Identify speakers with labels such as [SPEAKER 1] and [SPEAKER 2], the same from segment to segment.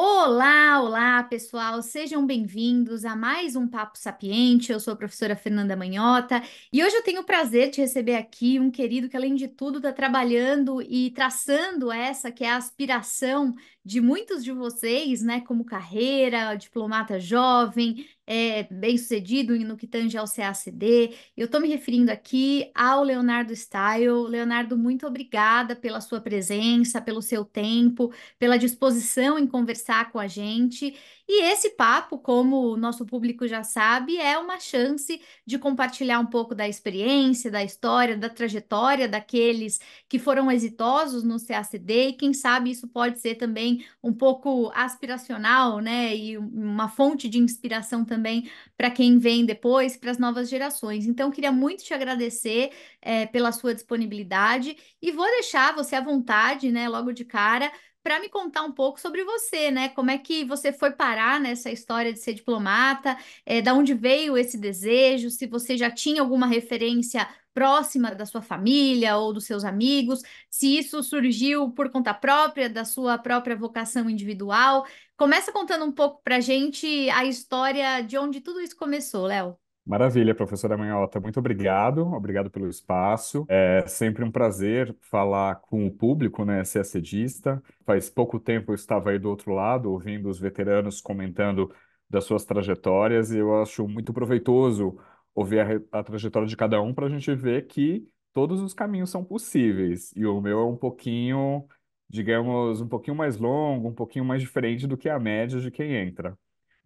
[SPEAKER 1] O oh, Olá, olá, pessoal! Sejam bem-vindos a mais um Papo Sapiente. Eu sou a professora Fernanda Manhota e hoje eu tenho o prazer de receber aqui um querido que, além de tudo, está trabalhando e traçando essa que é a aspiração de muitos de vocês, né, como carreira, diplomata jovem, é, bem-sucedido no que tange ao CACD. Eu estou me referindo aqui ao Leonardo Style. Leonardo, muito obrigada pela sua presença, pelo seu tempo, pela disposição em conversar com com a gente. E esse papo, como o nosso público já sabe, é uma chance de compartilhar um pouco da experiência, da história, da trajetória daqueles que foram exitosos no CACD, e quem sabe isso pode ser também um pouco aspiracional, né? E uma fonte de inspiração também para quem vem depois, para as novas gerações. Então, queria muito te agradecer é, pela sua disponibilidade e vou deixar você à vontade, né, logo de cara, para me contar um pouco sobre você, né? Como é que você foi parar nessa história de ser diplomata? É, da onde veio esse desejo? Se você já tinha alguma referência próxima da sua família ou dos seus amigos, se isso surgiu por conta própria, da sua própria vocação individual. Começa contando um pouco para gente a história de onde tudo isso começou, Léo.
[SPEAKER 2] Maravilha, professora Manhota, muito obrigado, obrigado pelo espaço. É sempre um prazer falar com o público, né, ser acedista. Faz pouco tempo eu estava aí do outro lado, ouvindo os veteranos comentando das suas trajetórias, e eu acho muito proveitoso ouvir a, a trajetória de cada um para a gente ver que todos os caminhos são possíveis, e o meu é um pouquinho, digamos, um pouquinho mais longo, um pouquinho mais diferente do que a média de quem entra.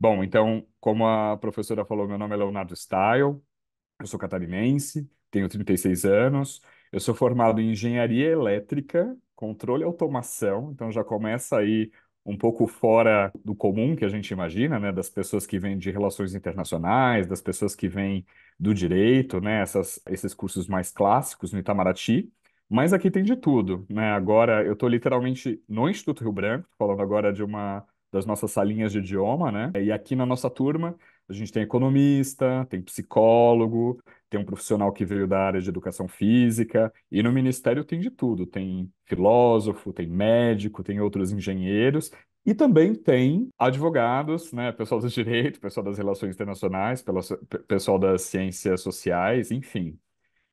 [SPEAKER 2] Bom, então, como a professora falou, meu nome é Leonardo Style, eu sou catarinense, tenho 36 anos, eu sou formado em engenharia elétrica, controle e automação, então já começa aí um pouco fora do comum que a gente imagina, né, das pessoas que vêm de relações internacionais, das pessoas que vêm do direito, né, essas, esses cursos mais clássicos no Itamaraty, mas aqui tem de tudo, né, agora eu estou literalmente no Instituto Rio Branco, falando agora de uma das nossas salinhas de idioma, né? E aqui na nossa turma, a gente tem economista, tem psicólogo, tem um profissional que veio da área de educação física, e no ministério tem de tudo: tem filósofo, tem médico, tem outros engenheiros, e também tem advogados, né? Pessoal do direito, pessoal das relações internacionais, pessoal das ciências sociais, enfim.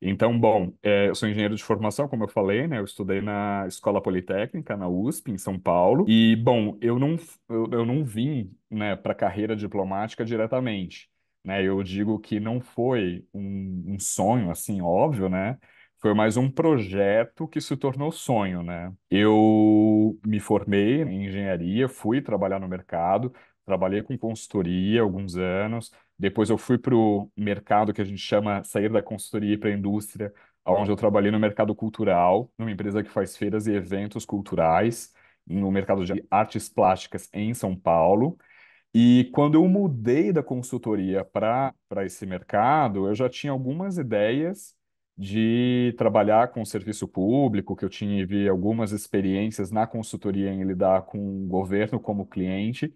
[SPEAKER 2] Então, bom, é, eu sou engenheiro de formação, como eu falei, né? Eu estudei na Escola Politécnica, na USP, em São Paulo. E, bom, eu não, eu, eu não vim, né, para a carreira diplomática diretamente. Né? Eu digo que não foi um, um sonho, assim, óbvio, né? foi mais um projeto que se tornou sonho, né? Eu me formei em engenharia, fui trabalhar no mercado, trabalhei com consultoria alguns anos, depois eu fui para o mercado que a gente chama sair da consultoria para a indústria, onde eu trabalhei no mercado cultural, numa empresa que faz feiras e eventos culturais, no mercado de artes plásticas em São Paulo. E quando eu mudei da consultoria para esse mercado, eu já tinha algumas ideias de trabalhar com o serviço público, que eu tinha algumas experiências na consultoria em lidar com o governo como cliente.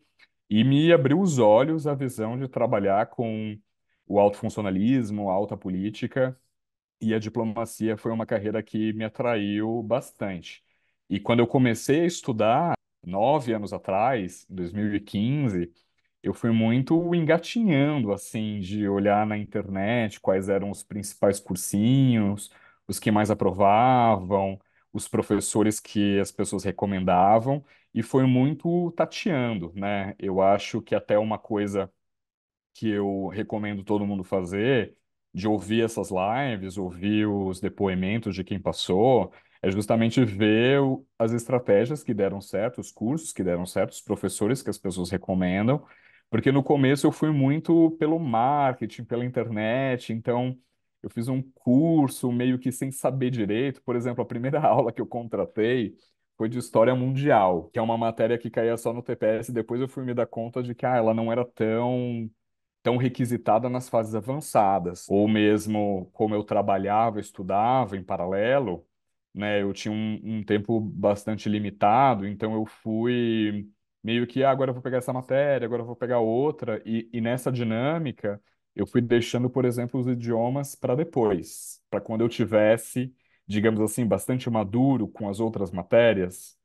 [SPEAKER 2] E me abriu os olhos a visão de trabalhar com o alto funcionalismo, a alta política, e a diplomacia foi uma carreira que me atraiu bastante. E quando eu comecei a estudar, nove anos atrás, em 2015, eu fui muito engatinhando, assim, de olhar na internet quais eram os principais cursinhos, os que mais aprovavam, os professores que as pessoas recomendavam e foi muito tateando, né? Eu acho que até uma coisa que eu recomendo todo mundo fazer, de ouvir essas lives, ouvir os depoimentos de quem passou, é justamente ver as estratégias que deram certo, os cursos que deram certo, os professores que as pessoas recomendam, porque no começo eu fui muito pelo marketing, pela internet, então eu fiz um curso meio que sem saber direito. Por exemplo, a primeira aula que eu contratei foi de História Mundial, que é uma matéria que caía só no TPS. Depois eu fui me dar conta de que ah, ela não era tão tão requisitada nas fases avançadas. Ou mesmo como eu trabalhava, estudava em paralelo, né? Eu tinha um, um tempo bastante limitado, então eu fui meio que ah, agora eu vou pegar essa matéria, agora eu vou pegar outra, e, e nessa dinâmica eu fui deixando, por exemplo, os idiomas para depois, para quando eu tivesse, digamos assim, bastante maduro com as outras matérias.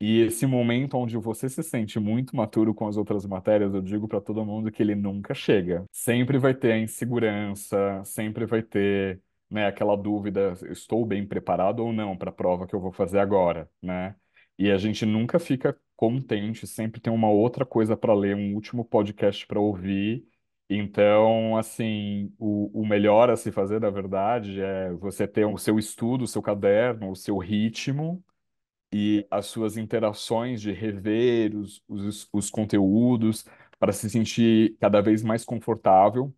[SPEAKER 2] E esse momento onde você se sente muito maduro com as outras matérias, eu digo para todo mundo que ele nunca chega. Sempre vai ter a insegurança, sempre vai ter, né, aquela dúvida, estou bem preparado ou não para a prova que eu vou fazer agora, né? E a gente nunca fica contente, sempre tem uma outra coisa para ler, um último podcast para ouvir então, assim, o, o melhor a se fazer, na verdade, é você ter o seu estudo, o seu caderno, o seu ritmo e as suas interações de rever os, os, os conteúdos para se sentir cada vez mais confortável,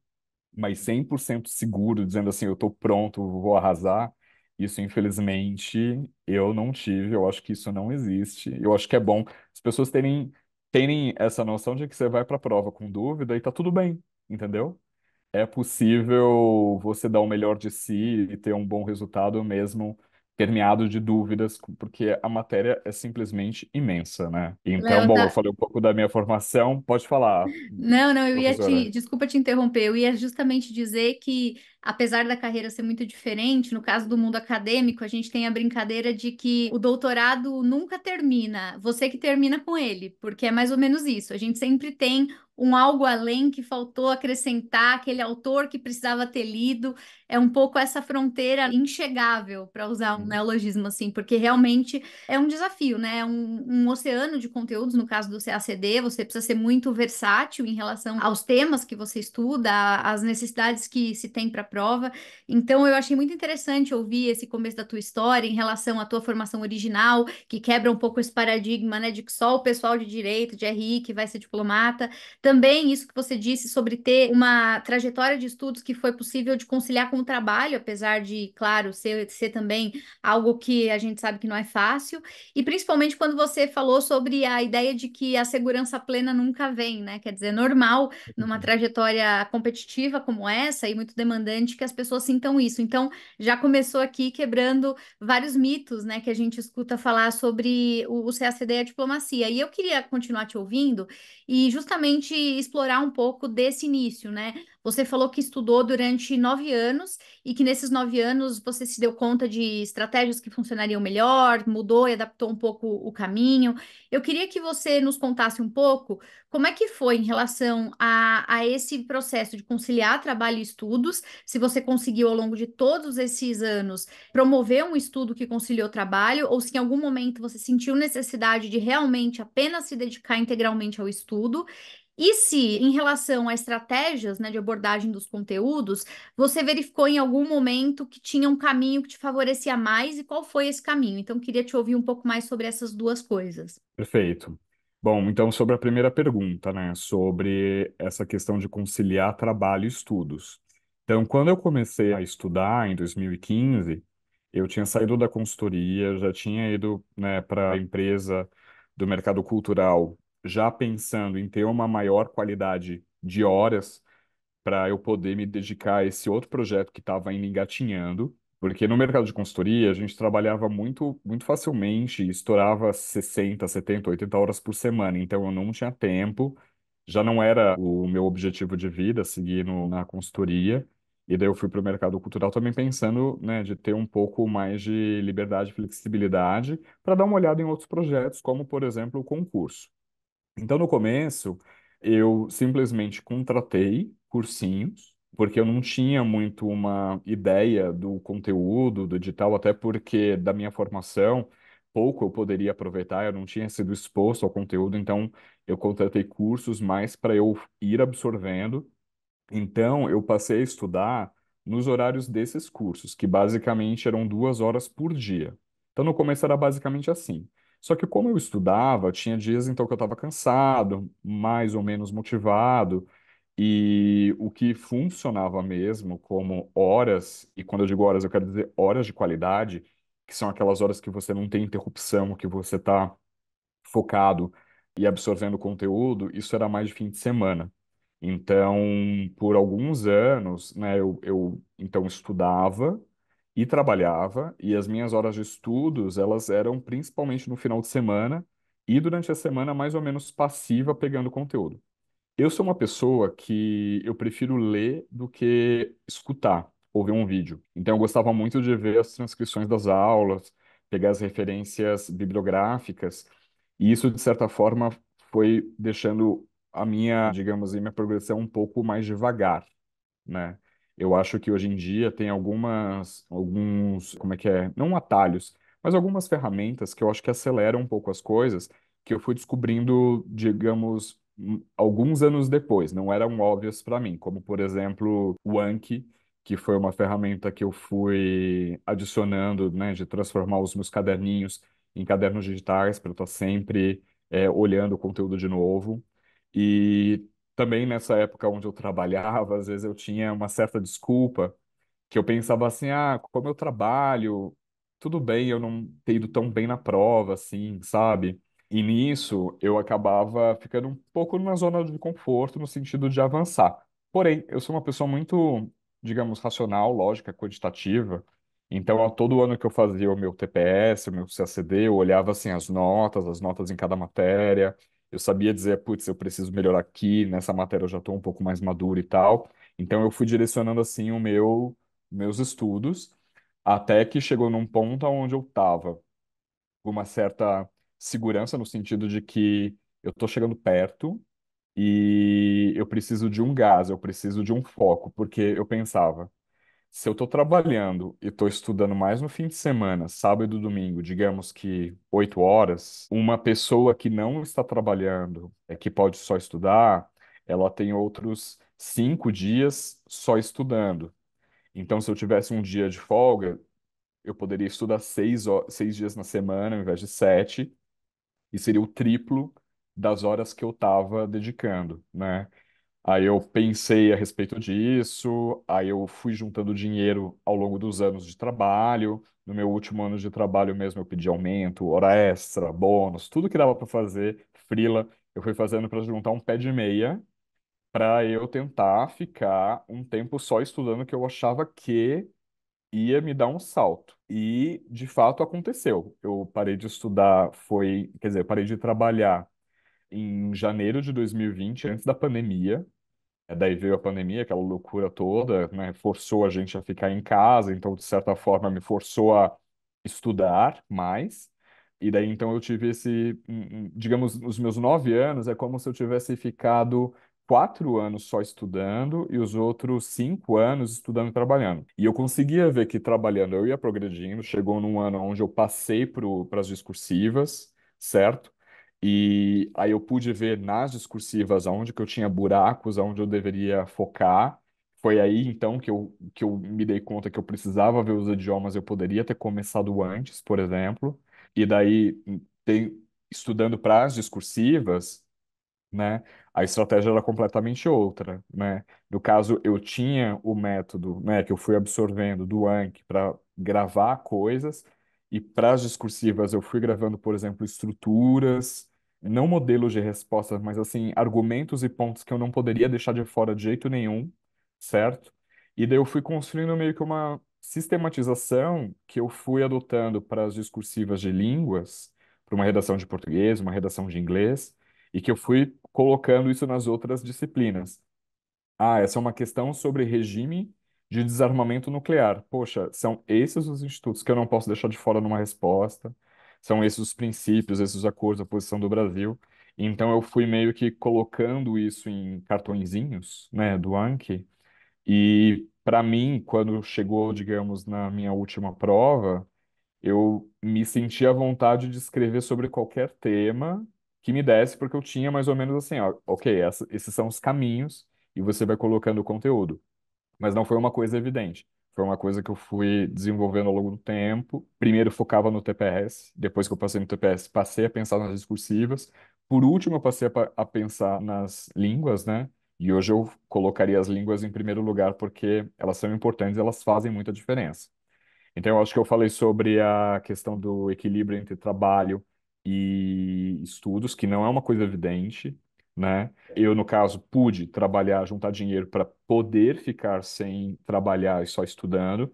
[SPEAKER 2] mas 100% seguro, dizendo assim, eu estou pronto, vou arrasar. Isso, infelizmente, eu não tive, eu acho que isso não existe. Eu acho que é bom as pessoas terem, terem essa noção de que você vai para a prova com dúvida e tá tudo bem entendeu? É possível você dar o melhor de si e ter um bom resultado mesmo permeado de dúvidas, porque a matéria é simplesmente imensa, né? Então, Léo, bom, tá. eu tá... falei um pouco da minha formação, pode falar, Não, não, eu ia professora. te,
[SPEAKER 1] desculpa te interromper, eu ia justamente dizer que, apesar da carreira ser muito diferente, no caso do mundo acadêmico, a gente tem a brincadeira de que o doutorado nunca termina, você que termina com ele, porque é mais ou menos isso. A gente sempre tem um algo além que faltou acrescentar, aquele autor que precisava ter lido. É um pouco essa fronteira inchegável, para usar um uhum. neologismo assim, porque realmente é um desafio, né? É um, um oceano de conteúdos, no caso do CACD, você precisa ser muito versátil em relação aos temas que você estuda, às necessidades que se tem para a prova. Então, eu achei muito interessante ouvir esse começo da tua história em relação à tua formação original, que quebra um pouco esse paradigma, né, de que só o pessoal de direito, de RI, que vai ser diplomata, também isso que você disse sobre ter uma trajetória de estudos que foi possível de conciliar com o trabalho, apesar de, claro, ser, ser também algo que a gente sabe que não é fácil. E principalmente quando você falou sobre a ideia de que a segurança plena nunca vem, né? Quer dizer, é normal numa uhum. trajetória competitiva como essa e muito demandante que as pessoas sintam isso. Então, já começou aqui quebrando vários mitos, né, que a gente escuta falar sobre o, o CACD e a diplomacia. E eu queria continuar te ouvindo e justamente gente explorar um pouco desse início, né? Você falou que estudou durante nove anos e que nesses nove anos você se deu conta de estratégias que funcionariam melhor, mudou e adaptou um pouco o caminho. Eu queria que você nos contasse um pouco como é que foi em relação a, a esse processo de conciliar trabalho e estudos, se você conseguiu ao longo de todos esses anos promover um estudo que conciliou trabalho, ou se em algum momento você sentiu necessidade de realmente apenas se dedicar integralmente ao estudo. E se, em relação a estratégias né, de abordagem dos conteúdos, você verificou em algum momento que tinha um caminho que te favorecia mais e qual foi esse caminho? Então, queria te ouvir um pouco mais sobre essas duas coisas.
[SPEAKER 2] Perfeito. Bom, então, sobre a primeira pergunta, né, sobre essa questão de conciliar trabalho e estudos. Então, quando eu comecei a estudar, em 2015, eu tinha saído da consultoria, já tinha ido, né, para a empresa do mercado cultural já pensando em ter uma maior qualidade de horas para eu poder me dedicar a esse outro projeto que estava ainda engatinhando, porque no mercado de consultoria a gente trabalhava muito, muito facilmente, estourava 60, 70, 80 horas por semana, então eu não tinha tempo, já não era o meu objetivo de vida seguir no, na consultoria. E daí eu fui para o mercado cultural também pensando, né, de ter um pouco mais de liberdade e flexibilidade para dar uma olhada em outros projetos, como, por exemplo, o concurso. Então, no começo, eu simplesmente contratei cursinhos, porque eu não tinha muito uma ideia do conteúdo, do edital, até porque da minha formação pouco eu poderia aproveitar, eu não tinha sido exposto ao conteúdo, então eu contratei cursos mais para eu ir absorvendo. Então, eu passei a estudar nos horários desses cursos, que basicamente eram duas horas por dia. Então, no começo era basicamente assim. Só que como eu estudava, tinha dias então que eu estava cansado, mais ou menos motivado, e o que funcionava mesmo como horas, e quando eu digo horas, eu quero dizer horas de qualidade, que são aquelas horas que você não tem interrupção, que você está focado e absorvendo conteúdo, isso era mais de fim de semana. Então, por alguns anos, né, eu, eu então estudava e trabalhava, e as minhas horas de estudos, elas eram principalmente no final de semana e durante a semana mais ou menos passiva pegando conteúdo. Eu sou uma pessoa que eu prefiro ler do que escutar ou ver um vídeo. Então eu gostava muito de ver as transcrições das aulas, pegar as referências bibliográficas, e isso de certa forma foi deixando a minha, digamos, a assim, minha progressão um pouco mais devagar, né? Eu acho que hoje em dia tem algumas, alguns, como é que é? Não atalhos, mas algumas ferramentas que eu acho que aceleram um pouco as coisas, que eu fui descobrindo, digamos, hum, alguns anos depois, não eram óbvias para mim, como por exemplo o Anki, que foi uma ferramenta que eu fui adicionando, né, de transformar os meus caderninhos em cadernos digitais para eu estar tá sempre é, olhando o conteúdo de novo. E também nessa época onde eu trabalhava, às vezes eu tinha uma certa desculpa, que eu pensava assim, ah, como eu trabalho, tudo bem eu não tenho ido tão bem na prova, assim, sabe? E nisso eu acabava ficando um pouco numa zona de conforto no sentido de avançar. Porém, eu sou uma pessoa muito, digamos, racional, lógica, quantitativa. Então, a todo ano que eu fazia o meu TPS, o meu CACD, eu olhava assim as notas, as notas em cada matéria, eu sabia dizer, putz, eu preciso melhorar aqui, nessa matéria eu já estou um pouco mais maduro e tal. Então eu fui direcionando assim o meu meus estudos até que chegou num ponto onde eu estava com uma certa segurança no sentido de que eu estou chegando perto e eu preciso de um gás, eu preciso de um foco, porque eu pensava, se eu estou trabalhando e estou estudando mais no fim de semana, sábado e domingo, digamos que 8 horas, uma pessoa que não está trabalhando, é que pode só estudar, ela tem outros cinco dias só estudando. Então, se eu tivesse um dia de folga, eu poderia estudar seis, seis dias na semana, ao invés de sete, e seria o triplo das horas que eu estava dedicando, né? Aí eu pensei a respeito disso, aí eu fui juntando dinheiro ao longo dos anos de trabalho. No meu último ano de trabalho mesmo, eu pedi aumento, hora extra, bônus, tudo que dava para fazer, frila, eu fui fazendo para juntar um pé de meia para eu tentar ficar um tempo só estudando que eu achava que ia me dar um salto. E de fato aconteceu. Eu parei de estudar, foi, quer dizer, eu parei de trabalhar em janeiro de 2020, antes da pandemia. É, daí veio a pandemia, aquela loucura toda, né? Forçou a gente a ficar em casa, então, de certa forma, me forçou a estudar mais. E daí, então, eu tive esse, hum, hum, digamos, os meus nove anos, é como se eu tivesse ficado quatro anos só estudando e os outros cinco anos estudando e trabalhando. E eu conseguia ver que trabalhando eu ia progredindo, chegou num ano onde eu passei para as discursivas, certo? E aí eu pude ver nas discursivas aonde que eu tinha buracos, aonde eu deveria focar. Foi aí então que eu, que eu me dei conta que eu precisava ver os idiomas, eu poderia ter começado antes, por exemplo. E daí, tem, estudando para as discursivas, né, a estratégia era completamente outra, né? No caso, eu tinha o método, né, que eu fui absorvendo do Anki para gravar coisas, e para as discursivas eu fui gravando, por exemplo, estruturas, não modelos de resposta, mas assim, argumentos e pontos que eu não poderia deixar de fora de jeito nenhum, certo? E daí eu fui construindo meio que uma sistematização que eu fui adotando para as discursivas de línguas, para uma redação de português, uma redação de inglês, e que eu fui colocando isso nas outras disciplinas. Ah, essa é uma questão sobre regime de desarmamento nuclear. Poxa, são esses os institutos que eu não posso deixar de fora numa resposta são esses os princípios, esses acordos, a posição do Brasil. Então eu fui meio que colocando isso em cartõezinhos, né, do Anki. E para mim, quando chegou, digamos, na minha última prova, eu me sentia à vontade de escrever sobre qualquer tema que me desse, porque eu tinha mais ou menos assim, ó, ok, essa, esses são os caminhos e você vai colocando o conteúdo. Mas não foi uma coisa evidente. Foi uma coisa que eu fui desenvolvendo ao longo do tempo. Primeiro focava no TPS, depois que eu passei no TPS, passei a pensar nas discursivas. Por último, eu passei a, a pensar nas línguas, né? E hoje eu colocaria as línguas em primeiro lugar porque elas são importantes, elas fazem muita diferença. Então, eu acho que eu falei sobre a questão do equilíbrio entre trabalho e estudos, que não é uma coisa evidente, né? Eu, no caso, pude trabalhar, juntar dinheiro para poder ficar sem trabalhar e só estudando,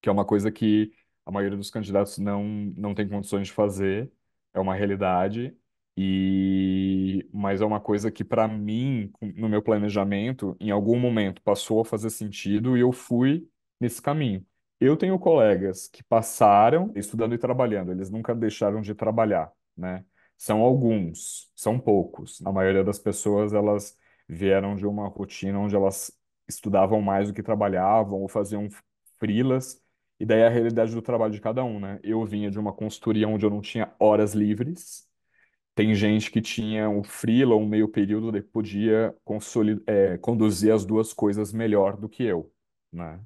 [SPEAKER 2] que é uma coisa que a maioria dos candidatos não, não tem condições de fazer, é uma realidade, e mas é uma coisa que, para mim, no meu planejamento, em algum momento passou a fazer sentido e eu fui nesse caminho. Eu tenho colegas que passaram estudando e trabalhando, eles nunca deixaram de trabalhar, né? São alguns, são poucos. A maioria das pessoas, elas vieram de uma rotina onde elas estudavam mais do que trabalhavam ou faziam frilas, e daí a realidade do trabalho de cada um, né? Eu vinha de uma consultoria onde eu não tinha horas livres. Tem gente que tinha um frila um meio período que podia é, conduzir as duas coisas melhor do que eu, né?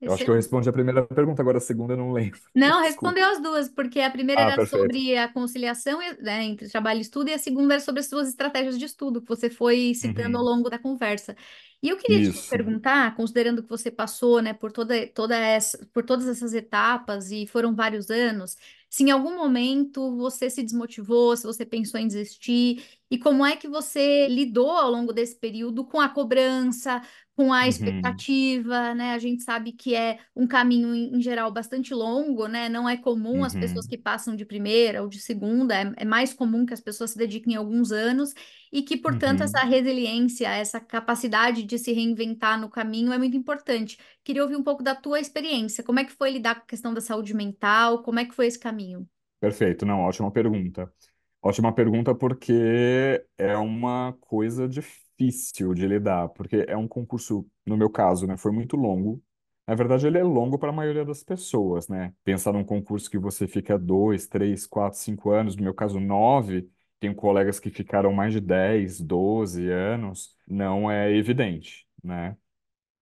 [SPEAKER 2] Eu acho que eu respondi a primeira pergunta, agora a segunda eu não lembro.
[SPEAKER 1] Não, respondeu as duas, porque a primeira Ah, era perfeito. sobre a conciliação né, entre trabalho e estudo, e a segunda era sobre as suas estratégias de estudo, que você foi citando ao Uhum. longo da conversa. E eu queria te Isso. perguntar, considerando que você passou, né, por toda, toda essa, por todas essas etapas e foram vários anos, se em algum momento você se desmotivou, se você pensou em desistir, e como é que você lidou ao longo desse período com a cobrança, com a uhum. expectativa, uhum. né? A gente sabe que é um caminho, em geral, bastante longo, né? Não é comum uhum. as pessoas que passam de primeira ou de segunda, é, é, mais comum que as pessoas se dediquem alguns anos e que, portanto, uhum. essa resiliência, essa capacidade de se reinventar no caminho é muito importante. Queria ouvir um pouco da tua experiência. Como é que foi lidar com a questão da saúde mental? Como é que foi esse caminho?
[SPEAKER 2] Perfeito, não, ótima pergunta. Ótima pergunta porque é uma coisa difícil difícil de lidar, porque é um concurso, no meu caso, né, foi muito longo. Na verdade, ele é longo para a maioria das pessoas, né? Pensar num concurso que você fica dois, três, quatro, cinco anos, no meu caso, nove, tenho colegas que ficaram mais de dez doze anos, não é evidente, né?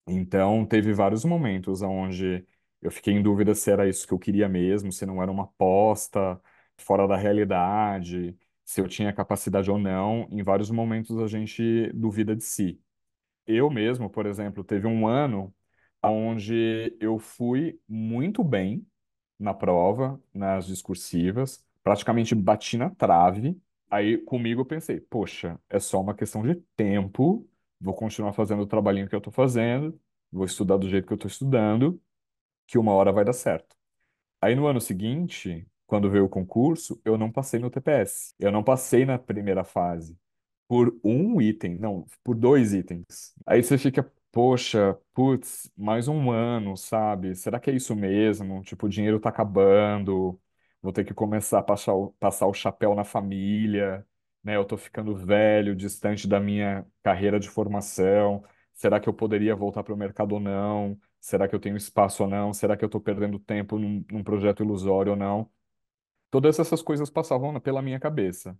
[SPEAKER 2] Então, teve vários momentos onde eu fiquei em dúvida se era isso que eu queria mesmo, se não era uma aposta fora da realidade, se eu tinha capacidade ou não. Em vários momentos a gente duvida de si. Eu mesmo, por exemplo, teve um ano onde eu fui muito bem na prova, nas discursivas, praticamente bati na trave. Aí comigo eu pensei, poxa, é só uma questão de tempo, vou continuar fazendo o trabalhinho que eu estou fazendo, vou estudar do jeito que eu estou estudando, que uma hora vai dar certo. Aí no ano seguinte, quando veio o concurso, eu não passei no TPS. Eu não passei na primeira fase. Por um item, não, por dois itens. Aí você fica, poxa, putz, mais um ano, sabe? Será que é isso mesmo? Tipo, o dinheiro tá acabando, vou ter que começar a passar o, passar o chapéu na família, né? Eu tô ficando velho, distante da minha carreira de formação. Será que eu poderia voltar para o mercado ou não? Será que eu tenho espaço ou não? Será que eu estou perdendo tempo num, num projeto ilusório ou não? Todas essas coisas passavam pela minha cabeça.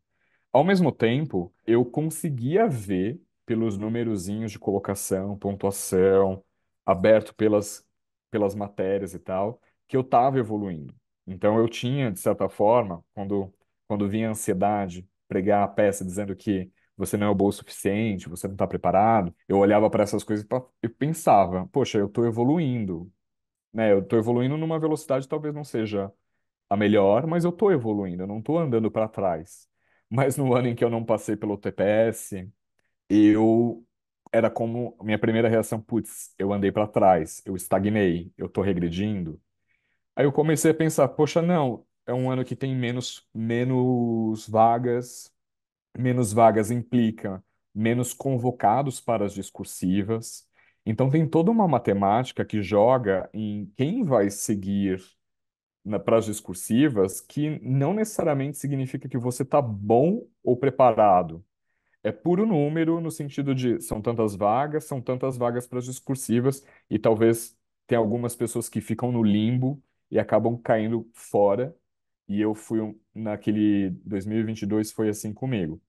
[SPEAKER 2] Ao mesmo tempo, eu conseguia ver pelos numerozinhos de colocação, pontuação, aberto pelas, pelas matérias e tal, que eu estava evoluindo. Então eu tinha, de certa forma, quando, quando vinha a ansiedade pregar a peça dizendo que você não é bom o suficiente, você não está preparado, eu olhava para essas coisas e pensava, poxa, eu estou evoluindo. Né? Eu estou evoluindo numa velocidade que talvez não seja a melhor, mas eu estou evoluindo, eu não estou andando para trás. Mas no ano em que eu não passei pelo TPS, eu era como minha primeira reação, putz, eu andei para trás, eu estagnei, eu estou regredindo. Aí eu comecei a pensar, poxa, não, é um ano que tem menos menos vagas, menos vagas implica menos convocados para as discursivas. Então tem toda uma matemática que joga em quem vai seguir né, para as discursivas que não necessariamente significa que você está bom ou preparado. É puro número no sentido de são tantas vagas, são tantas vagas para as discursivas, e talvez tem algumas pessoas que ficam no limbo e acabam caindo fora. E eu fui um, naquele 2022 foi assim comigo.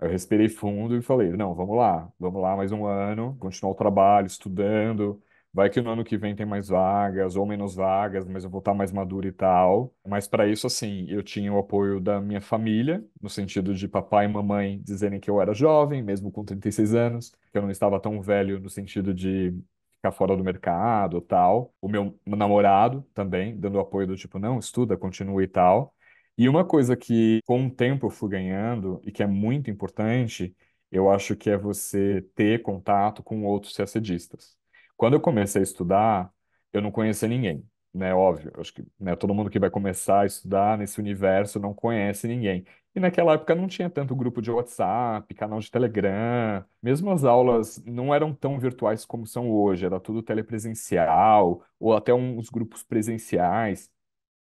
[SPEAKER 2] Eu respirei fundo e falei: não, vamos lá, vamos lá mais um ano, continuar o trabalho, estudando, Vai que no ano que vem tem mais vagas ou menos vagas, mas eu vou estar tá mais maduro e tal. Mas para isso, assim, eu tinha o apoio da minha família, no sentido de papai e mamãe dizerem que eu era jovem, mesmo com 36 anos, que eu não estava tão velho no sentido de ficar fora do mercado tal. O meu namorado também dando apoio do tipo, não, estuda, continua e tal. E uma coisa que com o tempo eu fui ganhando e que é muito importante, eu acho que é você ter contato com outros CACDistas. Quando eu comecei a estudar, eu não conhecia ninguém, né? Óbvio, acho que né, todo mundo que vai começar a estudar nesse universo não conhece ninguém. E naquela época não tinha tanto grupo de WhatsApp, canal de Telegram, mesmo as aulas não eram tão virtuais como são hoje, era tudo telepresencial, ou até uns grupos presenciais.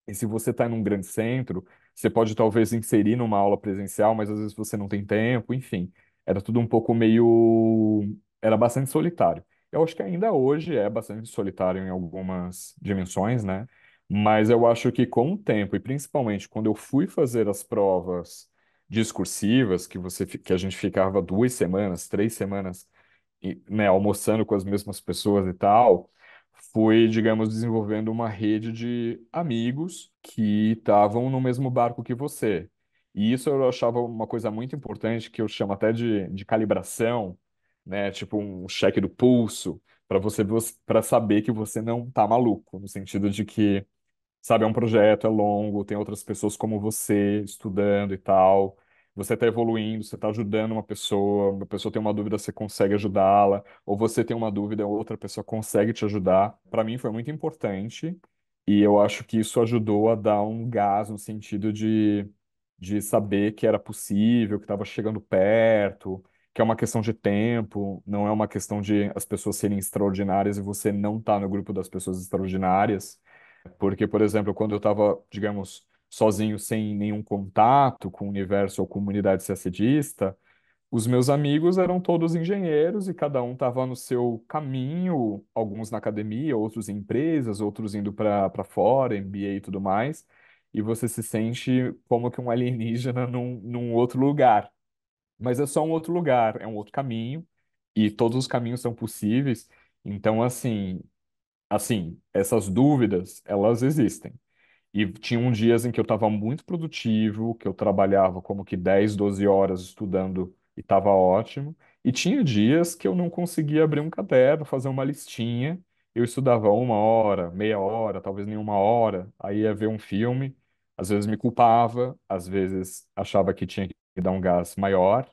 [SPEAKER 2] E se você está em um grande centro, você pode talvez inserir numa aula presencial, mas às vezes você não tem tempo, enfim. Era tudo um pouco meio. Era bastante solitário. Eu acho que ainda hoje é bastante solitário em algumas dimensões, né? Mas eu acho que com o tempo, e principalmente quando eu fui fazer as provas discursivas, que você que a gente ficava duas semanas, três semanas, né, almoçando com as mesmas pessoas e tal, fui, digamos, desenvolvendo uma rede de amigos que estavam no mesmo barco que você. E isso eu achava uma coisa muito importante que eu chamo até de, de calibração, né? Tipo um cheque do pulso para você para saber que você não tá maluco, no sentido de que, sabe, é um projeto, é longo, tem outras pessoas como você estudando e tal. Você está evoluindo, você está ajudando uma pessoa, uma pessoa tem uma dúvida, você consegue ajudá-la, ou você tem uma dúvida, outra pessoa consegue te ajudar. Para mim foi muito importante e eu acho que isso ajudou a dar um gás no sentido de, de saber que era possível, que estava chegando perto, que é uma questão de tempo, não é uma questão de as pessoas serem extraordinárias e você não tá no grupo das pessoas extraordinárias. Porque, por exemplo, quando eu estava, digamos, sozinho, sem nenhum contato com o universo ou comunidade CSDista, os meus amigos eram todos engenheiros e cada um estava no seu caminho, alguns na academia, outros em empresas, outros indo para fora, MBA e tudo mais, e você se sente como que um alienígena num, num outro lugar. Mas é só um outro lugar, é um outro caminho, e todos os caminhos são possíveis. Então, assim, assim, essas dúvidas, elas existem. E tinham dias em assim, que eu estava muito produtivo, que eu trabalhava como que 10, 12 horas estudando e estava ótimo. E tinha dias que eu não conseguia abrir um caderno, fazer uma listinha. Eu estudava uma hora, meia hora, talvez nenhuma hora, aí ia ver um filme. Às vezes me culpava, às vezes achava que tinha que dar um gás maior,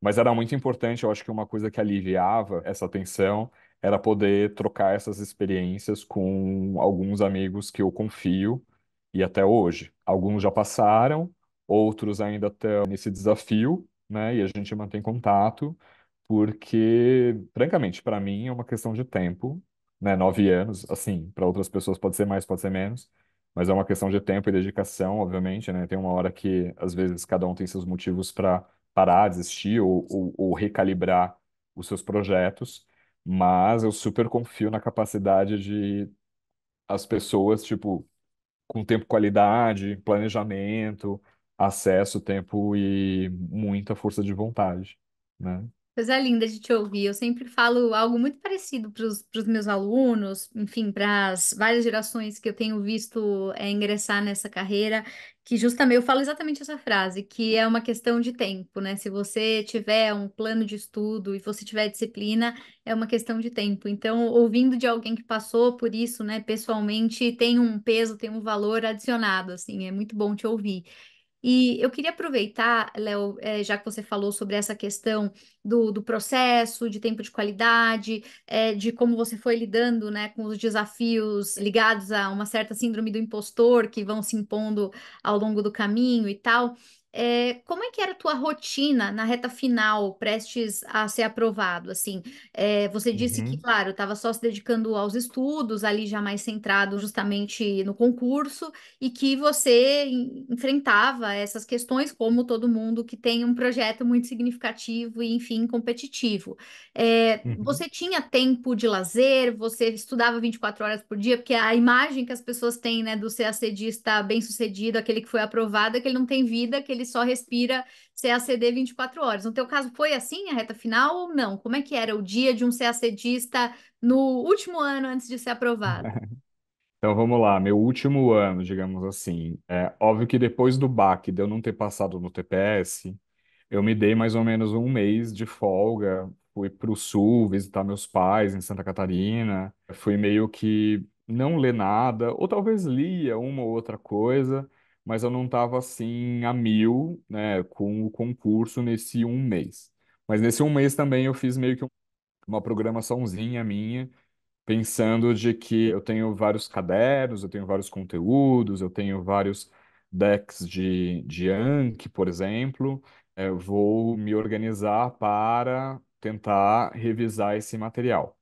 [SPEAKER 2] mas era muito importante, eu acho que uma coisa que aliviava essa tensão era poder trocar essas experiências com alguns amigos que eu confio e até hoje. Alguns já passaram, outros ainda estão nesse desafio, né? E a gente mantém contato, porque, francamente, para mim é uma questão de tempo, né? Nove anos, assim, para outras pessoas pode ser mais, pode ser menos mas é uma questão de tempo e dedicação, obviamente, né? Tem uma hora que, às vezes, cada um tem seus motivos para parar, desistir ou, ou, ou recalibrar os seus projetos, mas eu super confio na capacidade de as pessoas, tipo, com tempo, qualidade, planejamento, acesso, tempo e muita força de vontade, né?
[SPEAKER 1] Coisa linda de te ouvir. Eu sempre falo algo muito parecido para os meus alunos, enfim, para as várias gerações que eu tenho visto é, ingressar nessa carreira, que justamente eu falo exatamente essa frase, que é uma questão de tempo, né? Se você tiver um plano de estudo e você tiver disciplina, é uma questão de tempo. Então, ouvindo de alguém que passou por isso, né, pessoalmente, tem um peso, tem um valor adicionado, assim, é muito bom te ouvir. E eu queria aproveitar, Léo, é, já que você falou sobre essa questão do, do processo, de tempo de qualidade, é, de como você foi lidando né, com os desafios ligados a uma certa síndrome do impostor que vão se impondo ao longo do caminho e tal. É, como é que era a tua rotina na reta final, prestes a ser aprovado? Assim, é, você disse que, Uhum. claro, estava só se dedicando aos estudos, ali já mais centrado justamente no concurso, e que você enfrentava essas questões, como todo mundo que tem um projeto muito significativo e, enfim, competitivo. É, você tinha tempo de lazer? Você estudava 24 horas por dia? Porque a imagem que as pessoas têm, né, do CACDista tá bem-sucedido, aquele que foi aprovado, é que ele não tem vida, que ele só respira CACD 24 horas. No teu caso, foi assim a reta final ou não? Como é que era o dia de um CACDista no último ano antes de ser aprovado?
[SPEAKER 2] Então vamos lá, meu último ano, digamos assim. É óbvio que depois do baque de eu não ter passado no TPS, eu me dei mais ou menos um mês de folga, fui para o sul visitar meus pais em Santa Catarina, fui meio que não ler nada, ou talvez lia uma ou outra coisa, mas eu não estava assim a mil, né, com o concurso nesse um mês. Mas nesse um mês também eu fiz meio que uma programaçãozinha minha, pensando de que eu tenho vários cadernos, eu tenho vários conteúdos, eu tenho vários decks de, de Anki, por exemplo, eu é, vou me organizar para tentar revisar esse material.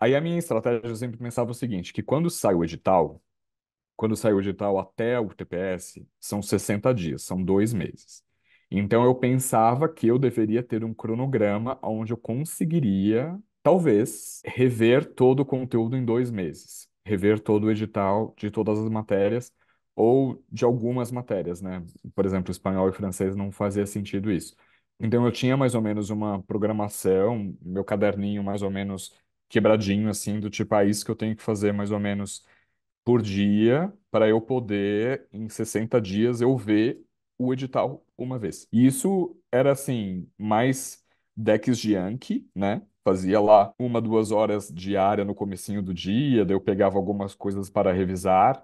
[SPEAKER 2] Aí a minha estratégia eu sempre pensava o seguinte, que quando sai o edital, quando saiu o edital até o TPS, são 60 dias, são dois meses. Então eu pensava que eu deveria ter um cronograma onde eu conseguiria, talvez, rever todo o conteúdo em dois meses, rever todo o edital de todas as matérias ou de algumas matérias, né? Por exemplo, espanhol e francês não fazia sentido isso. Então eu tinha mais ou menos uma programação, meu caderninho mais ou menos quebradinho assim, do tipo, ah, isso que eu tenho que fazer mais ou menos por dia para eu poder, em 60 dias, eu ver o edital uma vez. E isso era assim, mais decks de Yankee, né? Fazia lá uma, duas horas diária no comecinho do dia, daí eu pegava algumas coisas para revisar.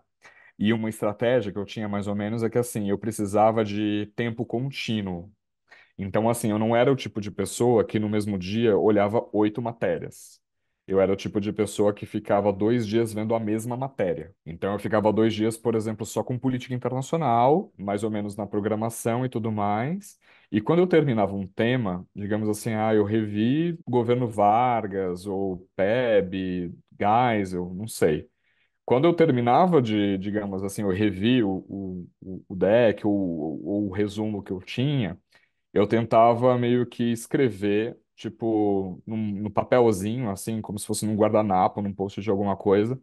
[SPEAKER 2] E uma estratégia que eu tinha mais ou menos é que assim, eu precisava de tempo contínuo. Então, assim, eu não era o tipo de pessoa que no mesmo dia olhava oito matérias. Eu era o tipo de pessoa que ficava dois dias vendo a mesma matéria. Então eu ficava dois dias, por exemplo, só com política internacional, mais ou menos na programação e tudo mais. E quando eu terminava um tema, digamos assim, ah, eu revi governo Vargas ou PEB, Geisel, não sei. Quando eu terminava de, digamos assim, eu revi o, o, o deck ou o, o resumo que eu tinha, eu tentava meio que escrever tipo, num, no papelzinho, assim, como se fosse num guardanapo, num post de alguma coisa,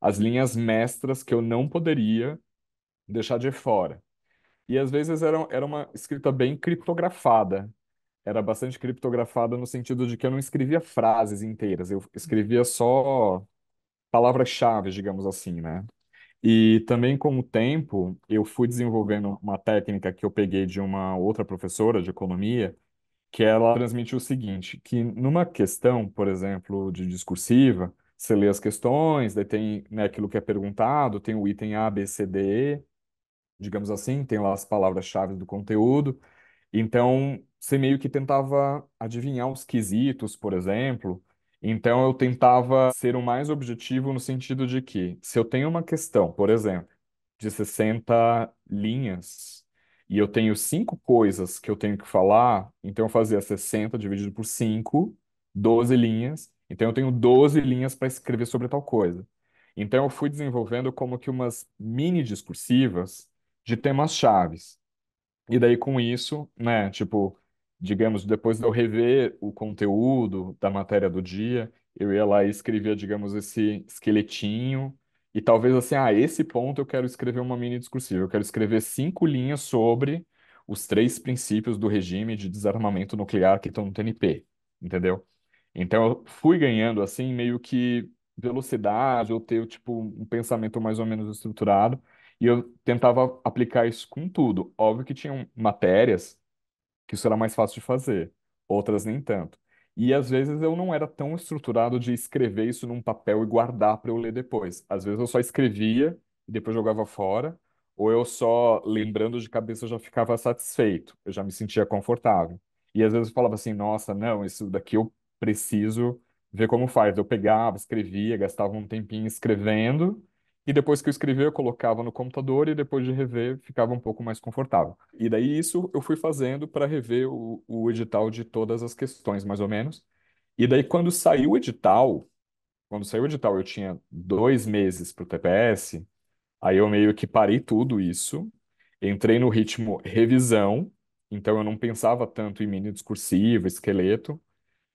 [SPEAKER 2] as linhas mestras que eu não poderia deixar de fora. E às vezes era, era uma escrita bem criptografada. Era bastante criptografada no sentido de que eu não escrevia frases inteiras, eu escrevia só palavras-chave, digamos assim, né? E também com o tempo, eu fui desenvolvendo uma técnica que eu peguei de uma outra professora de economia, que ela transmite o seguinte, que numa questão, por exemplo, de discursiva, você lê as questões, daí tem, né, aquilo que é perguntado, tem o item A, B, C, D, E, digamos assim, tem lá as palavras-chave do conteúdo. Então, você meio que tentava adivinhar os quesitos, por exemplo. Então, eu tentava ser o mais objetivo no sentido de que, se eu tenho uma questão, por exemplo, de 60 linhas, e eu tenho cinco coisas que eu tenho que falar, então eu fazia 60 dividido por 5, 12 linhas. Então eu tenho 12 linhas para escrever sobre tal coisa. Então eu fui desenvolvendo como que umas mini discursivas de temas chaves. E daí com isso, né, tipo, digamos, depois de eu rever o conteúdo da matéria do dia, eu ia lá e escrevia, digamos, esse esqueletinho e talvez assim, ah, esse ponto eu quero escrever uma mini discursiva, eu quero escrever cinco linhas sobre os três princípios do regime de desarmamento nuclear que estão no TNP, entendeu? Então eu fui ganhando assim meio que velocidade, eu ter tipo um pensamento mais ou menos estruturado, e eu tentava aplicar isso com tudo. Óbvio que tinham matérias que isso era mais fácil de fazer, outras nem tanto. E às vezes eu não era tão estruturado de escrever isso num papel e guardar para eu ler depois. Às vezes eu só escrevia e depois jogava fora, ou eu só, lembrando de cabeça, eu já ficava satisfeito, eu já me sentia confortável. E às vezes eu falava assim: nossa, não, isso daqui eu preciso ver como faz. Eu pegava, escrevia, gastava um tempinho escrevendo, e depois que eu escrevia, eu colocava no computador e depois de rever, ficava um pouco mais confortável. E daí isso eu fui fazendo para rever o, o edital de todas as questões, mais ou menos. E daí quando saiu o edital, quando saiu o edital eu tinha dois meses para o TPS, aí eu meio que parei tudo isso, entrei no ritmo revisão, então eu não pensava tanto em mini discursivo, esqueleto,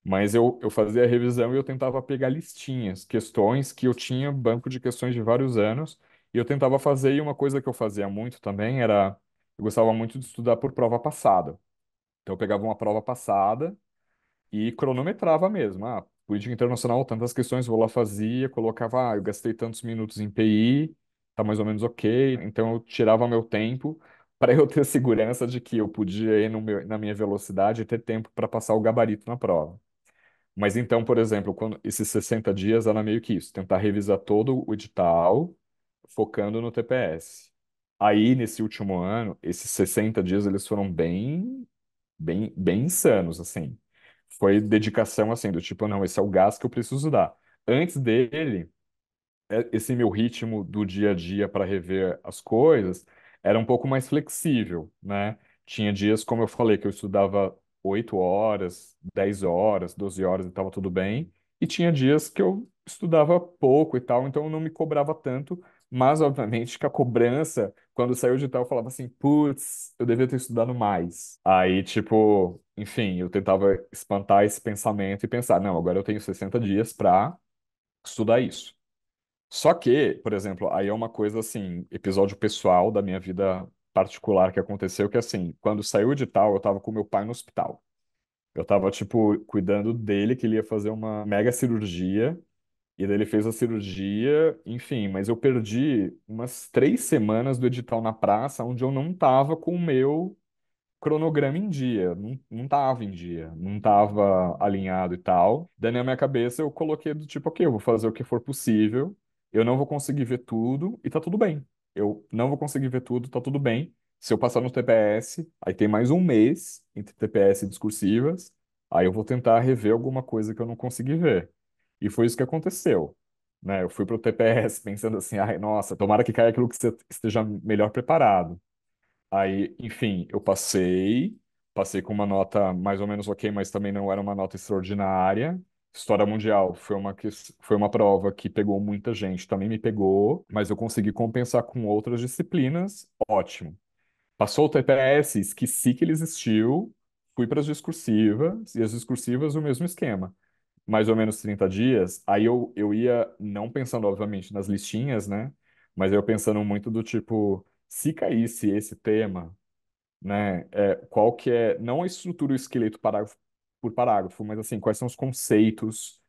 [SPEAKER 2] mas eu, eu fazia a revisão e eu tentava pegar listinhas, questões que eu tinha banco de questões de vários anos, e eu tentava fazer, e uma coisa que eu fazia muito também era, eu gostava muito de estudar por prova passada. Então eu pegava uma prova passada e cronometrava mesmo. Ah, política internacional, tantas questões, vou lá fazia, colocava, ah, eu gastei tantos minutos em PI, tá mais ou menos ok. Então eu tirava meu tempo para eu ter segurança de que eu podia ir meu, na minha velocidade e ter tempo para passar o gabarito na prova. Mas então, por exemplo, quando, esses 60 dias era meio que isso, tentar revisar todo o edital, focando no TPS. Aí, nesse último ano, esses 60 dias eles foram bem, bem, bem insanos, assim. Foi dedicação, assim, do tipo, não, esse é o gás que eu preciso dar. Antes dele, é, esse meu ritmo do dia a dia para rever as coisas era um pouco mais flexível, né? Tinha dias, como eu falei, que eu estudava 8 horas, 10 horas, 12 horas e estava tudo bem. E tinha dias que eu estudava pouco e tal, então eu não me cobrava tanto, mas obviamente que a cobrança, quando saiu de tal, eu falava assim, putz, eu devia ter estudado mais. Aí, tipo, enfim, eu tentava espantar esse pensamento e pensar, não, agora eu tenho 60 dias para estudar isso. Só que, por exemplo, aí é uma coisa assim, episódio pessoal da minha vida particular que aconteceu, que assim, quando saiu o edital, eu tava com meu pai no hospital. Eu tava, tipo, cuidando dele, que ele ia fazer uma mega cirurgia, e daí ele fez a cirurgia, enfim, mas eu perdi umas três semanas do edital na praça, onde eu não tava com o meu cronograma em dia, não, não tava em dia, não tava alinhado e tal. Daí na minha cabeça eu coloquei do tipo, ok, eu vou fazer o que for possível, eu não vou conseguir ver tudo, e tá tudo bem eu não vou conseguir ver tudo, tá tudo bem. Se eu passar no TPS, aí tem mais um mês entre TPS e discursivas, aí eu vou tentar rever alguma coisa que eu não consegui ver. E foi isso que aconteceu. Né? Eu fui para o TPS pensando assim, ai, nossa, tomara que caia aquilo que você esteja melhor preparado. Aí, enfim, eu passei, passei com uma nota mais ou menos ok, mas também não era uma nota extraordinária. História Mundial foi uma, que, foi uma prova que pegou muita gente, também me pegou, mas eu consegui compensar com outras disciplinas, ótimo. Passou o TPS, esqueci que ele existiu, fui para as discursivas, e as discursivas o mesmo esquema. Mais ou menos 30 dias, aí eu, eu ia, não pensando, obviamente, nas listinhas, né? Mas eu pensando muito do tipo, se caísse esse tema, né? É, qual que é, não a estrutura, o esqueleto, parágrafo por parágrafo, mas assim, quais são os conceitos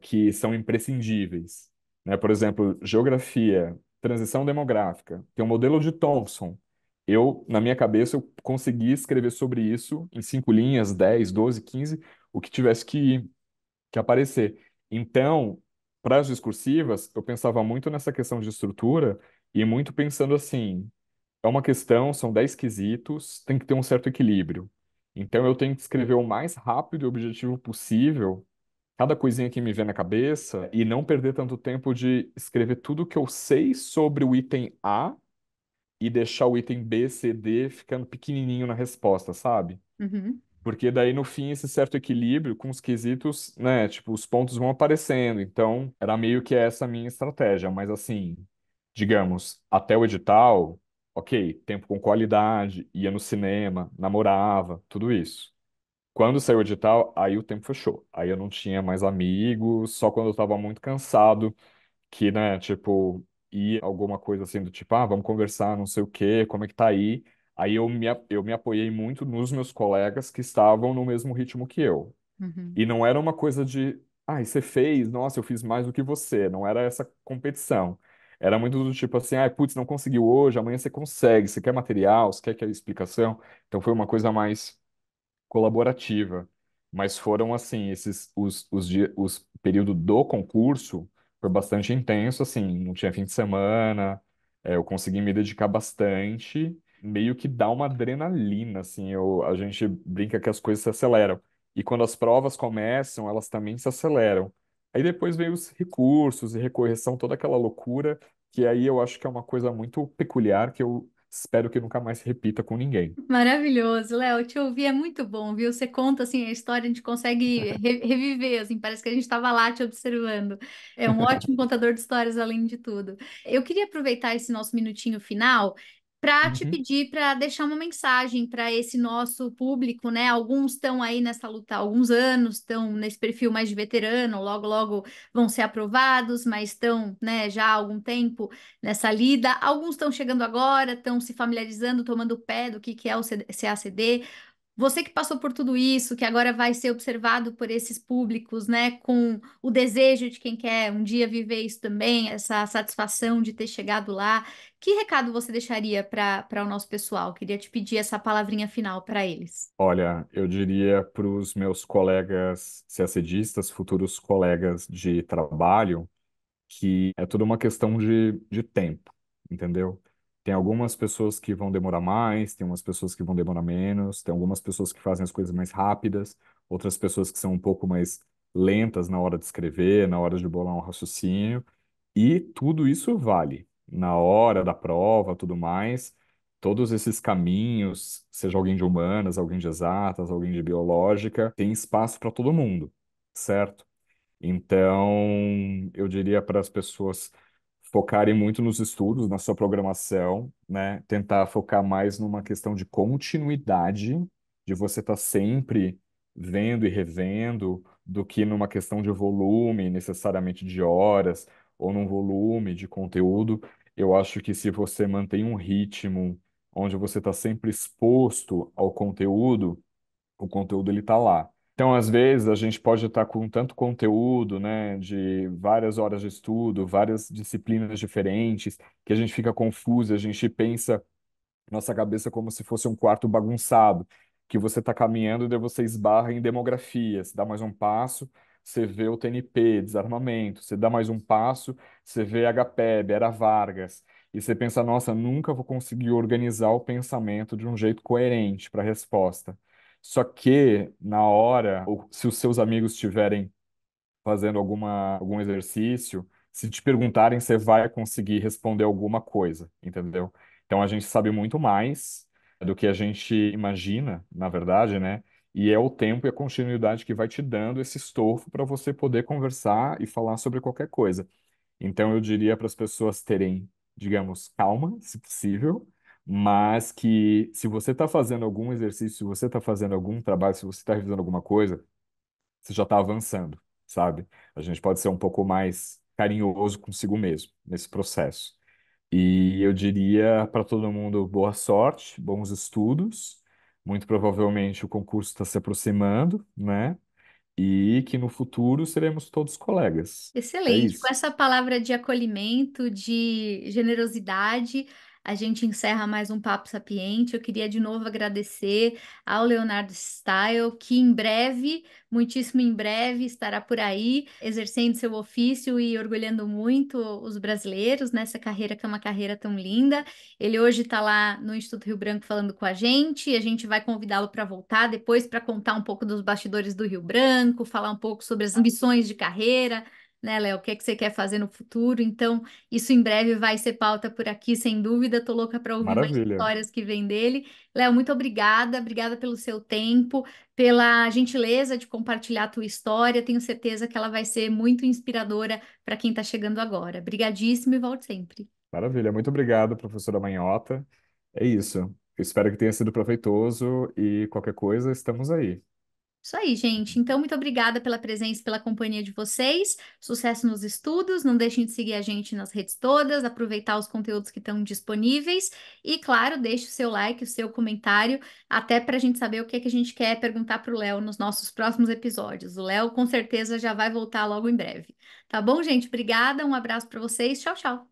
[SPEAKER 2] que são imprescindíveis? Né? Por exemplo, geografia, transição demográfica, tem um modelo de Thompson. Eu, na minha cabeça, eu consegui escrever sobre isso em cinco linhas, 10, 12, 15, o que tivesse que, que aparecer. Então, para as discursivas, eu pensava muito nessa questão de estrutura e muito pensando assim, é uma questão, são 10 quesitos, tem que ter um certo equilíbrio. Então eu tenho que escrever o mais rápido e objetivo possível cada coisinha que me vem na cabeça e não perder tanto tempo de escrever tudo que eu sei sobre o item A e deixar o item B, C, D ficando pequenininho na resposta, sabe? Uhum. Porque daí no fim esse certo equilíbrio com os quesitos, né, tipo, os pontos vão aparecendo. Então, era meio que essa a minha estratégia, mas assim, digamos, até o edital, ok, tempo com qualidade, ia no cinema, namorava, tudo isso. Quando saiu o edital, aí o tempo fechou. Aí eu não tinha mais amigos, só quando eu tava muito cansado, que, né, tipo, ia alguma coisa assim do tipo, ah, vamos conversar, não sei o quê, como é que tá aí? Aí eu me, eu me apoiei muito nos meus colegas que estavam no mesmo ritmo que eu. Uhum. E não era uma coisa de, ah, você fez, nossa, eu fiz mais do que você. Não era essa competição. Era muito do tipo assim, ah, putz, não conseguiu hoje, amanhã você consegue, você quer material, você quer que a explicação. Então foi uma coisa mais colaborativa. Mas foram assim, esses os, os, dia, os período do concurso foi bastante intenso, assim, não tinha fim de semana, é, eu consegui me dedicar bastante, meio que dá uma adrenalina, assim, eu, a gente brinca que as coisas se aceleram. E quando as provas começam, elas também se aceleram. Aí depois vem os recursos e recorreção, toda aquela loucura, que aí eu acho que é uma coisa muito peculiar que eu espero que nunca mais se repita com ninguém.
[SPEAKER 1] Maravilhoso, Léo, te ouvir é muito bom, viu? Você conta assim a história, a gente consegue reviver, assim, parece que a gente estava lá te observando. É um ótimo contador de histórias além de tudo. Eu queria aproveitar esse nosso minutinho final para uhum. te pedir para deixar uma mensagem para esse nosso público, né? Alguns estão aí nessa luta há alguns anos, estão nesse perfil mais de veterano, logo, logo vão ser aprovados, mas estão né, já há algum tempo nessa lida. Alguns estão chegando agora, estão se familiarizando, tomando pé do que, que é o CACD, você que passou por tudo isso, que agora vai ser observado por esses públicos, né, com o desejo de quem quer um dia viver isso também, essa satisfação de ter chegado lá, que recado você deixaria para o nosso pessoal? Queria te pedir essa palavrinha final para eles.
[SPEAKER 2] Olha, eu diria para os meus colegas CACDistas, futuros colegas de trabalho, que é tudo uma questão de, de tempo, entendeu? Tem algumas pessoas que vão demorar mais, tem umas pessoas que vão demorar menos, tem algumas pessoas que fazem as coisas mais rápidas, outras pessoas que são um pouco mais lentas na hora de escrever, na hora de bolar um raciocínio, e tudo isso vale. Na hora da prova, tudo mais, todos esses caminhos, seja alguém de humanas, alguém de exatas, alguém de biológica, tem espaço para todo mundo, certo? Então, eu diria para as pessoas focarem muito nos estudos, na sua programação, né? Tentar focar mais numa questão de continuidade, de você estar tá sempre vendo e revendo, do que numa questão de volume, necessariamente de horas, ou num volume de conteúdo. Eu acho que se você mantém um ritmo onde você está sempre exposto ao conteúdo, o conteúdo ele está lá. Então, às vezes, a gente pode estar com tanto conteúdo, né, de várias horas de estudo, várias disciplinas diferentes, que a gente fica confuso, a gente pensa nossa cabeça como se fosse um quarto bagunçado, que você está caminhando e daí você esbarra em demografia, você dá mais um passo, você vê o TNP, desarmamento, você dá mais um passo, você vê HPEB, era Vargas, e você pensa, nossa, nunca vou conseguir organizar o pensamento de um jeito coerente para a resposta. Só que, na hora, se os seus amigos estiverem fazendo alguma, algum exercício, se te perguntarem, você vai conseguir responder alguma coisa, entendeu? Então a gente sabe muito mais do que a gente imagina, na verdade, né? E é o tempo e a continuidade que vai te dando esse estofo para você poder conversar e falar sobre qualquer coisa. Então eu diria para as pessoas terem, digamos, calma, se possível, mas que se você está fazendo algum exercício, se você está fazendo algum trabalho, se você está revisando alguma coisa, você já está avançando, sabe? A gente pode ser um pouco mais carinhoso consigo mesmo nesse processo. E eu diria para todo mundo boa sorte, bons estudos. Muito provavelmente o concurso está se aproximando, né? e que no futuro seremos todos colegas. É Excelente. É Com
[SPEAKER 1] essa palavra de acolhimento, de generosidade, a gente encerra mais um Papo Sapiente. Eu queria de novo agradecer ao Leonardo Style, que em breve, muitíssimo em breve, estará por aí exercendo seu ofício e orgulhando muito os brasileiros nessa carreira que é uma carreira tão linda. Ele hoje está lá no Instituto Rio Branco falando com a gente. A gente vai convidá-lo para voltar depois para contar um pouco dos bastidores do Rio Branco, falar um pouco sobre as ambições de carreira né, Léo? O que é que você quer fazer no futuro? Então, isso em breve vai ser pauta por aqui, sem dúvida. Tô louca para ouvir Maravilha. mais histórias que vem dele. Léo, muito obrigada, obrigada pelo seu tempo, pela gentileza de compartilhar a tua história. Tenho certeza que ela vai ser muito inspiradora para quem está chegando agora. Obrigadíssimo e volte sempre.
[SPEAKER 2] Maravilha, muito obrigado, professora Manhota. É isso. espero que tenha sido proveitoso e qualquer coisa, estamos aí.
[SPEAKER 1] Isso aí, gente. Então, muito obrigada pela presença e pela companhia de vocês. Sucesso nos estudos. Não deixem de seguir a gente nas redes todas, aproveitar os conteúdos que estão disponíveis. E, claro, deixe o seu like, o seu comentário, até para a gente saber o que, é que a gente quer perguntar para o Léo nos nossos próximos episódios. O Léo, com certeza, já vai voltar logo em breve. Tá bom, gente? Obrigada. Um abraço para vocês. Tchau, tchau.